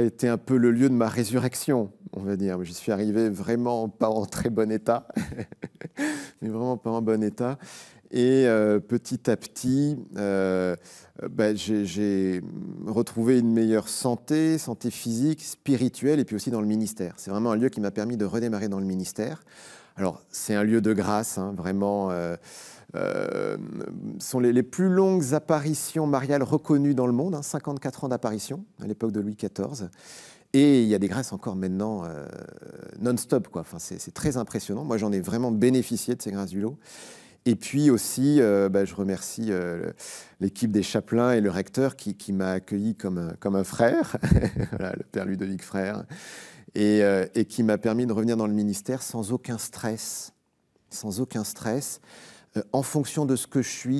a été un peu le lieu de ma résurrection, on va dire. J'y suis arrivé vraiment pas en très bon état, mais vraiment pas en bon état. Et euh, petit à petit, euh, bah, j'ai retrouvé une meilleure santé, santé physique, spirituelle, et puis aussi dans le ministère. C'est vraiment un lieu qui m'a permis de redémarrer dans le ministère. Alors, c'est un lieu de grâce, hein, vraiment. Ce euh, sont les, plus longues apparitions mariales reconnues dans le monde, 54 hein, ans d'apparition à l'époque de Louis XIV. Et il y a des grâces encore maintenant non-stop. Enfin, c'est très impressionnant. Moi, j'en ai vraiment bénéficié de ces grâces du lot. Et puis aussi, euh, bah, je remercie euh, l'équipe des chapelains et le recteur qui, m'a accueilli comme un, comme un frère, le père Ludovic Frère, euh, et qui m'a permis de revenir dans le ministère sans aucun stress, sans aucun stress, en fonction de ce que je suis.